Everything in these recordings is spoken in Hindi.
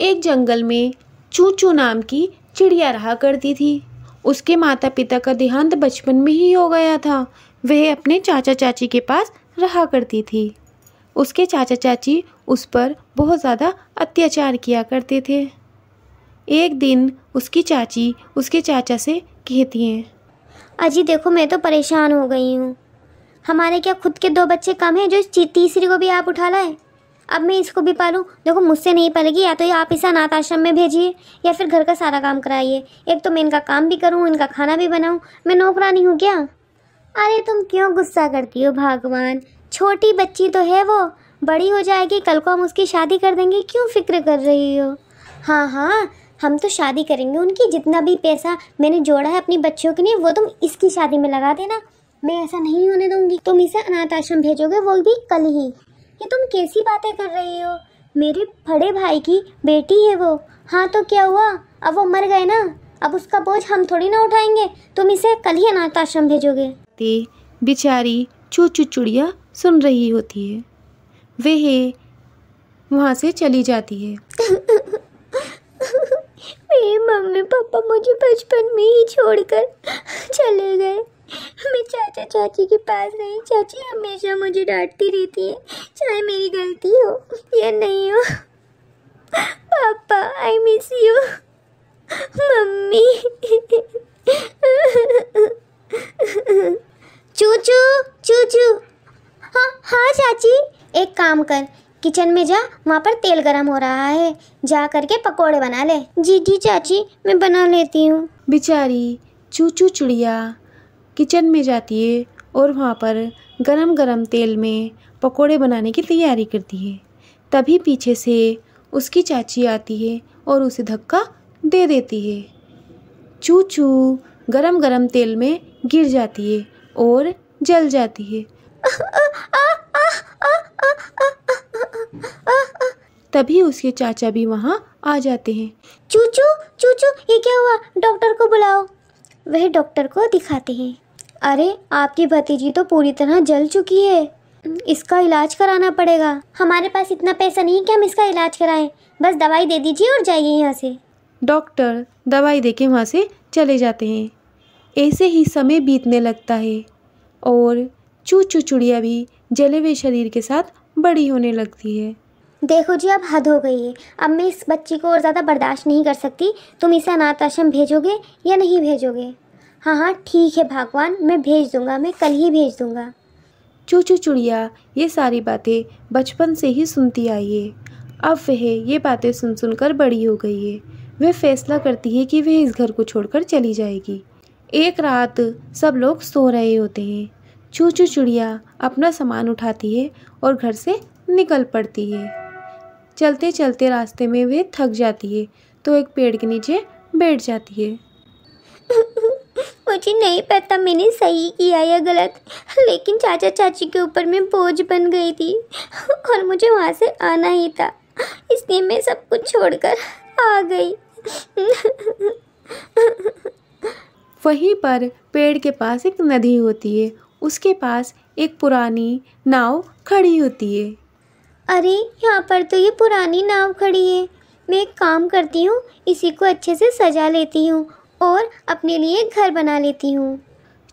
एक जंगल में चूचू नाम की चिड़िया रहा करती थी उसके माता पिता का देहांत बचपन में ही हो गया था वह अपने चाचा चाची के पास रहा करती थी उसके चाचा चाची उस पर बहुत ज़्यादा अत्याचार किया करते थे एक दिन उसकी चाची उसके चाचा से कहती हैं अजी देखो मैं तो परेशान हो गई हूँ हमारे क्या खुद के दो बच्चे कम हैं जो तीसरी को भी आप उठा लाए अब मैं इसको भी पालूँ देखो मुझसे नहीं पालेगी या तो आप इसे अनाथ आश्रम में भेजिए या फिर घर का सारा काम कराइए एक तो मैं इनका काम भी करूँ इनका खाना भी बनाऊँ मैं नौकरानी हूँ क्या अरे तुम क्यों गुस्सा करती हो भगवान छोटी बच्ची तो है वो बड़ी हो जाएगी कल को हम उसकी शादी कर देंगे क्यों फिक्र कर रही हो हाँ हाँ हम तो शादी करेंगे उनकी जितना भी पैसा मैंने जोड़ा है अपनी बच्चियों के लिए वो तुम इसकी शादी में लगा देना मैं ऐसा नहीं होने दूंगी तुम इसे अनाथ आश्रम भेजोगे वो भी कल ही ये तुम कैसी बातें कर रही हो मेरे बड़े भाई की बेटी है वो हाँ तो क्या हुआ अब वो मर गए ना अब उसका बोझ हम थोड़ी ना उठाएंगे तुम इसे कल ही अनाथ आश्रम भेजोगे ते बेचारी चूचू चुड़िया सुन रही होती है वे है वहाँ से चली जाती है मेरे मम्मी पापा मुझे बचपन में ही छोड़कर चले गए मैं चाचा चाची के पास गई चाची हमेशा मुझे डांटती रहती है चाहे मेरी गलती हो या नहीं हो पापा आई मिस यू मम्मी चूचू चूचू हाँ हाँ चाची एक काम कर किचन में जा वहाँ पर तेल गरम हो रहा है जा करके पकोड़े बना ले जी जी चाची मैं बना लेती हूँ बेचारी चूचू चुड़िया किचन में जाती है और वहाँ पर गरम गरम तेल में पकोड़े बनाने की तैयारी करती है तभी पीछे से उसकी चाची आती है और उसे धक्का दे देती है चू चू गरम गरम तेल में गिर जाती है और जल जाती है तभी उसके चाचा भी वहाँ आ जाते हैं चूचू चूचू ये क्या हुआ डॉक्टर को बुलाओ वह डॉक्टर को दिखाते हैं अरे आपकी भतीजी तो पूरी तरह जल चुकी है इसका इलाज कराना पड़ेगा हमारे पास इतना पैसा नहीं कि हम इसका इलाज कराएं बस दवाई दे दीजिए और जाइए यहाँ से डॉक्टर दवाई देके वहाँ से चले जाते हैं ऐसे ही समय बीतने लगता है और चू चू चुड़िया भी जले हुए शरीर के साथ बड़ी होने लगती है देखो जी अब हद हो गई है अब मैं इस बच्ची को और ज़्यादा बर्दाश्त नहीं कर सकती तुम इसे अनाथ आश्रम भेजोगे या नहीं भेजोगे हाँ हाँ ठीक है भगवान मैं भेज दूँगा मैं कल ही भेज दूँगा चूचू चुड़िया ये सारी बातें बचपन से ही सुनती आई है अब वह ये बातें सुन सुनकर बड़ी हो गई है वह फैसला करती है कि वह इस घर को छोड़कर चली जाएगी एक रात सब लोग सो रहे होते हैं चूचू चुड़िया अपना सामान उठाती है और घर से निकल पड़ती है चलते चलते रास्ते में वह थक जाती है तो एक पेड़ के नीचे बैठ जाती है मुझे नहीं पता मैंने सही किया या गलत लेकिन चाचा चाची के ऊपर मैं बोझ बन गई थी और मुझे वहाँ से आना ही था इसलिए मैं सब कुछ छोड़कर आ गई वहीं पर पेड़ के पास एक नदी होती है उसके पास एक पुरानी नाव खड़ी होती है अरे यहाँ पर तो ये पुरानी नाव खड़ी है मैं एक काम करती हूँ इसी को अच्छे से सजा लेती हूँ और अपने लिए घर बना लेती हूँ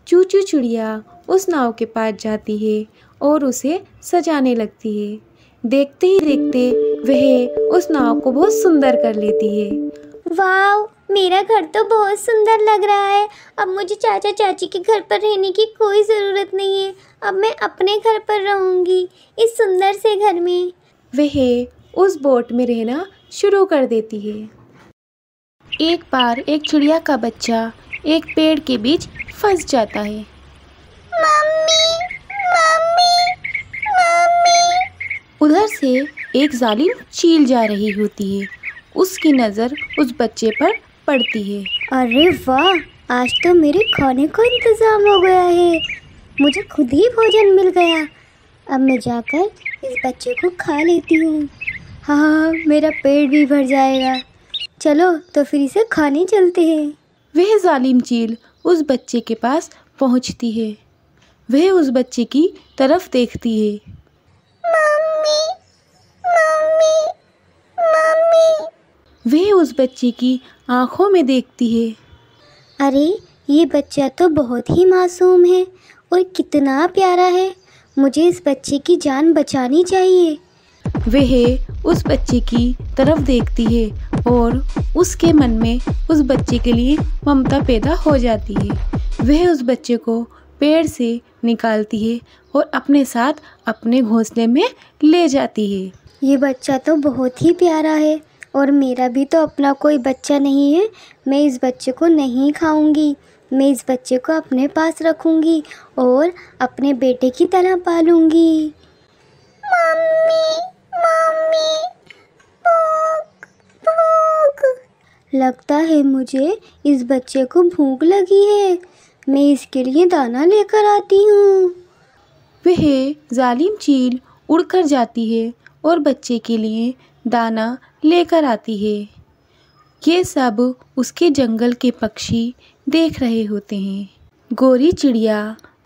चूचू चिड़िया उस नाव के पास जाती है और उसे सजाने लगती है देखते ही देखते वह उस नाव को बहुत सुंदर कर लेती है वाव मेरा घर तो बहुत सुंदर लग रहा है अब मुझे चाचा चाची के घर पर रहने की कोई ज़रूरत नहीं है अब मैं अपने घर पर रहूँगी इस सुंदर से घर में वह उस बोट में रहना शुरू कर देती है एक बार एक चिड़िया का बच्चा एक पेड़ के बीच फंस जाता है मम्मी, मम्मी, मम्मी। उधर से एक जालिम चील जा रही होती है उसकी नज़र उस बच्चे पर पड़ती है अरे वाह आज तो मेरे खाने का इंतज़ाम हो गया है मुझे खुद ही भोजन मिल गया अब मैं जाकर इस बच्चे को खा लेती हूँ हाँ मेरा पेट भी भर जाएगा चलो तो फिर इसे खाने चलते हैं वह जालिम चील उस बच्चे के पास पहुंचती है वह उस बच्चे की तरफ देखती है मम्मी मम्मी मम्मी वह उस बच्चे की आंखों में देखती है अरे ये बच्चा तो बहुत ही मासूम है और कितना प्यारा है मुझे इस बच्चे की जान बचानी चाहिए वह उस बच्चे की तरफ देखती है और उसके मन में उस बच्चे के लिए ममता पैदा हो जाती है वह उस बच्चे को पेड़ से निकालती है और अपने साथ अपने घोंसले में ले जाती है ये बच्चा तो बहुत ही प्यारा है और मेरा भी तो अपना कोई बच्चा नहीं है मैं इस बच्चे को नहीं खाऊंगी मैं इस बच्चे को अपने पास रखूंगी और अपने बेटे की तरह पालूंगी मम्मी मम्मी भूख लगता है मुझे इस बच्चे को भूख लगी है मैं इसके लिए दाना लेकर आती हूँ वह जालिम चील उड़ कर जाती है और बच्चे के लिए दाना लेकर आती है ये सब उसके जंगल के पक्षी देख रहे होते हैं गोरी चिड़िया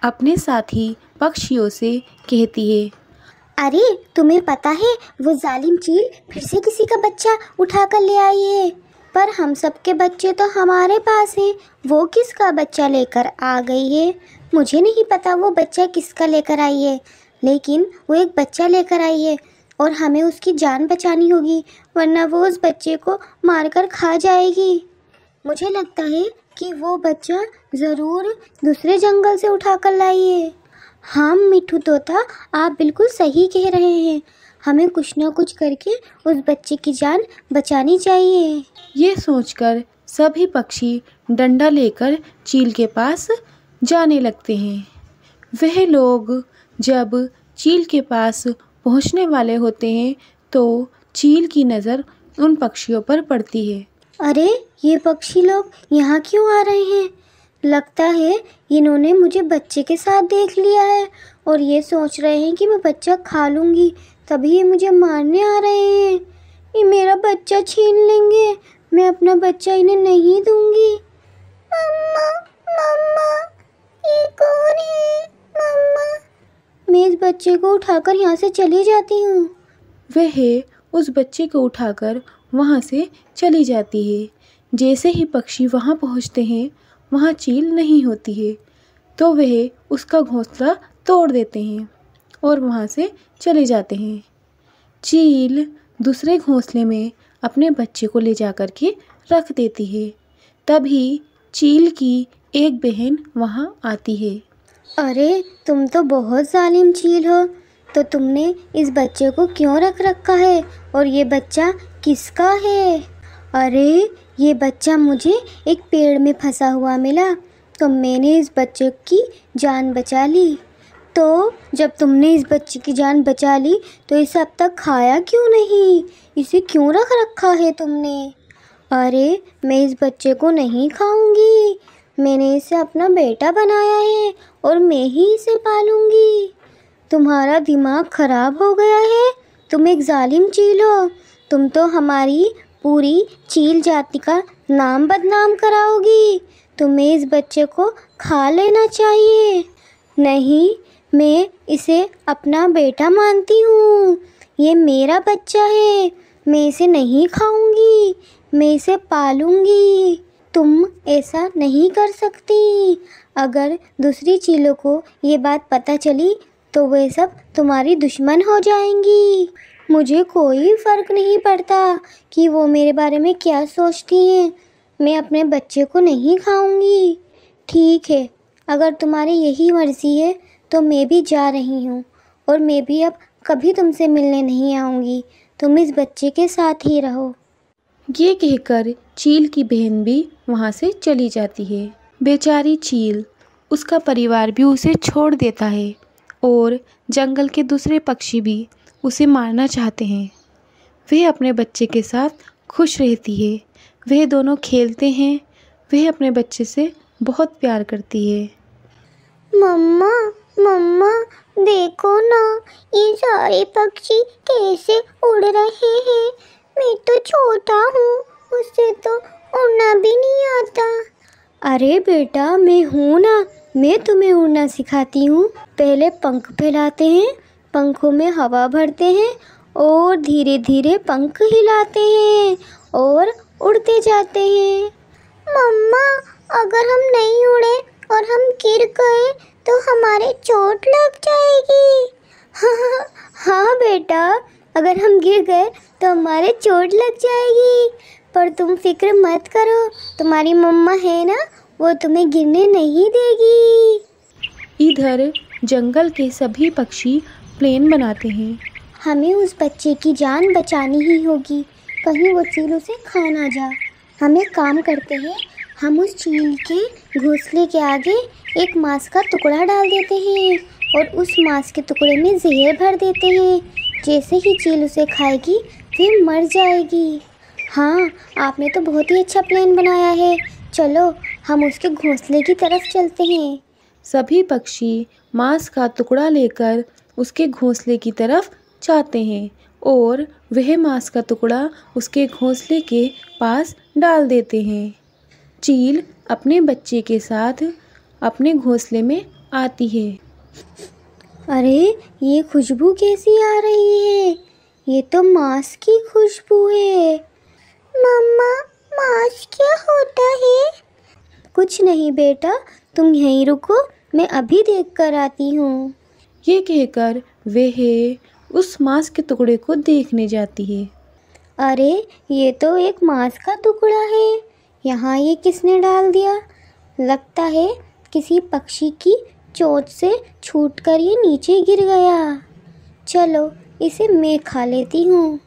अपने साथी पक्षियों से कहती है अरे तुम्हें पता है वो जालिम चील फिर से किसी का बच्चा उठा कर ले आई है पर हम सब के बच्चे तो हमारे पास हैं वो किसका बच्चा लेकर आ गई है मुझे नहीं पता वो बच्चा किसका लेकर आई है लेकिन वो एक बच्चा लेकर आई है और हमें उसकी जान बचानी होगी वरना वो उस बच्चे को मारकर खा जाएगी मुझे लगता है कि वो बच्चा ज़रूर दूसरे जंगल से उठा कर लाई है हाँ मिठू तोता आप बिल्कुल सही कह रहे हैं हमें कुछ ना कुछ करके उस बच्चे की जान बचानी चाहिए ये सोचकर सभी पक्षी डंडा लेकर चील के पास जाने लगते हैं वह लोग जब चील के पास पहुंचने वाले होते हैं तो चील की नज़र उन पक्षियों पर पड़ती है अरे ये पक्षी लोग यहाँ क्यों आ रहे हैं लगता है इन्होंने मुझे बच्चे के साथ देख लिया है और ये सोच रहे हैं कि मैं बच्चा खा लूँगी तभी ये मुझे मारने आ रहे हैं ये मेरा बच्चा छीन लेंगे मैं अपना बच्चा इन्हें नहीं दूंगी मम्मा मम्मा ये कौन है मम्मा मैं इस बच्चे को उठाकर यहाँ से चली जाती हूँ वह उस बच्चे को उठाकर वहाँ से चली जाती है जैसे ही पक्षी वहाँ पहुँचते हैं वहाँ चील नहीं होती है तो वह उसका घोंसला तोड़ देते हैं और वहाँ से चले जाते हैं चील दूसरे घोंसले में अपने बच्चे को ले जा कर के रख देती है तभी चील की एक बहन वहाँ आती है अरे तुम तो बहुत जालिम चील हो तो तुमने इस बच्चे को क्यों रख रखा है और ये बच्चा किसका है अरे ये बच्चा मुझे एक पेड़ में फंसा हुआ मिला तो मैंने इस बच्चे की जान बचा ली तो जब तुमने इस बच्चे की जान बचा ली तो इसे अब तक खाया क्यों नहीं इसे क्यों रख रखा है तुमने अरे मैं इस बच्चे को नहीं खाऊंगी मैंने इसे अपना बेटा बनाया है और मैं ही इसे पालूंगी तुम्हारा दिमाग ख़राब हो गया है तुम एक जालिम चील हो तुम तो हमारी पूरी चील जाति का नाम बदनाम कराओगी तुम्हें इस बच्चे को खा लेना चाहिए नहीं मैं इसे अपना बेटा मानती हूँ ये मेरा बच्चा है मैं इसे नहीं खाऊंगी मैं इसे पालूंगी तुम ऐसा नहीं कर सकती अगर दूसरी चीलों को ये बात पता चली तो वे सब तुम्हारी दुश्मन हो जाएंगी मुझे कोई फ़र्क नहीं पड़ता कि वो मेरे बारे में क्या सोचती हैं मैं अपने बच्चे को नहीं खाऊंगी ठीक है अगर तुम्हारी यही मर्ज़ी है तो मैं भी जा रही हूँ और मैं भी अब कभी तुमसे मिलने नहीं आऊँगी तुम इस बच्चे के साथ ही रहो ये कहकर चील की बहन भी वहाँ से चली जाती है बेचारी चील उसका परिवार भी उसे छोड़ देता है और जंगल के दूसरे पक्षी भी उसे मारना चाहते हैं वह अपने बच्चे के साथ खुश रहती है वह दोनों खेलते हैं वह अपने बच्चे से बहुत प्यार करती है मम्मा मम्मा देखो ना ये सारे पक्षी कैसे उड़ रहे हैं मैं तो छोटा हूँ उससे तो उड़ना भी नहीं आता अरे बेटा मैं हूँ ना मैं तुम्हें उड़ना सिखाती हूँ पहले पंख फैलाते हैं पंखों में हवा भरते हैं और धीरे धीरे पंख हिलाते हैं और उड़ते जाते हैं मम्मा अगर हम नहीं उड़े और हम गिर गए तो हमारे चोट लग जाएगी हाँ हाँ बेटा अगर हम गिर गए तो हमारे चोट लग जाएगी पर तुम फिक्र मत करो तुम्हारी मम्मा है ना वो तुम्हें गिरने नहीं देगी इधर जंगल के सभी पक्षी प्लेन बनाते हैं हमें उस बच्चे की जान बचानी ही होगी कहीं वो चील उसे खा ना जा हम एक काम करते हैं हम उस चील के घोंसले के आगे एक मांस का टुकड़ा डाल देते हैं और उस मांस के टुकड़े में जहर भर देते हैं जैसे ही चील उसे खाएगी फिर मर जाएगी हाँ आपने तो बहुत ही अच्छा प्लान बनाया है चलो हम उसके घोंसले की तरफ चलते हैं सभी पक्षी मांस का टुकड़ा लेकर उसके घोंसले की तरफ जाते हैं और वह मांस का टुकड़ा उसके घोंसले के पास डाल देते हैं चील अपने बच्चे के साथ अपने घोंसले में आती है अरे ये खुशबू कैसी आ रही है ये तो मांस की खुशबू है मम्मा मांस क्या होता है कुछ नहीं बेटा तुम यहीं रुको मैं अभी देख कर आती हूँ ये कहकर वह उस मांस के टुकड़े को देखने जाती है अरे ये तो एक मांस का टुकड़ा है यहाँ ये किसने डाल दिया लगता है किसी पक्षी की चोट से छूट कर ये नीचे गिर गया चलो इसे मैं खा लेती हूँ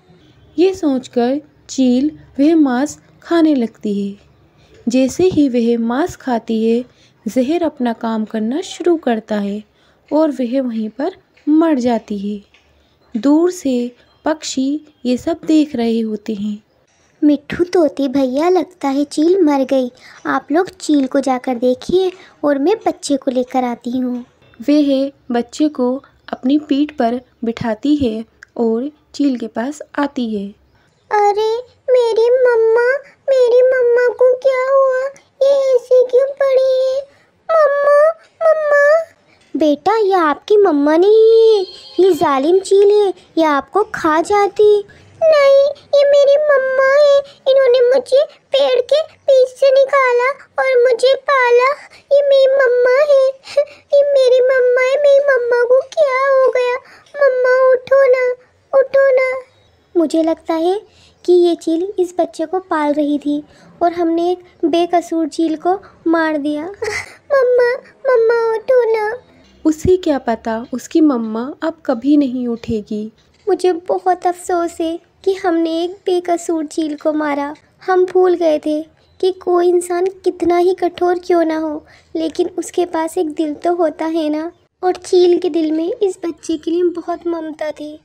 ये सोचकर चील वह मांस खाने लगती है जैसे ही वह मांस खाती है जहर अपना काम करना शुरू करता है और वह वहीं पर मर जाती है दूर से पक्षी ये सब देख रहे होते हैं मिट्ठू तोते भैया लगता है चील मर गई आप लोग चील को जाकर देखिए और मैं बच्चे को लेकर आती हूँ वह बच्चे को अपनी पीठ पर बिठाती है और चील के पास आती है अरे मेरी मम्मा मेरी मम्मा को क्या हुआ ये ऐसे क्यों पड़ी है मम्मा मम्मा बेटा ये आपकी मम्मा नहीं है ये जालिम चील है ये आपको खा जाती नहीं ये मेरी मम्मा है इन्होंने मुझे पेड़ के बीच से निकाला और मुझे पाला ये मेरी मम्मा है ये मेरी मम्मा है मेरी मम्मा को क्या हो गया मम्मा उठो ना उठो ना मुझे लगता है कि ये चील इस बच्चे को पाल रही थी और हमने एक बेकसूर चील को मार दिया मम्मा मम्मा उठो ना उसे क्या पता उसकी मम्मा अब कभी नहीं उठेगी मुझे बहुत अफसोस है कि हमने एक बेकसूर चील को मारा हम भूल गए थे कि कोई इंसान कितना ही कठोर क्यों ना हो लेकिन उसके पास एक दिल तो होता है ना और चील के दिल में इस बच्चे के लिए बहुत ममता थी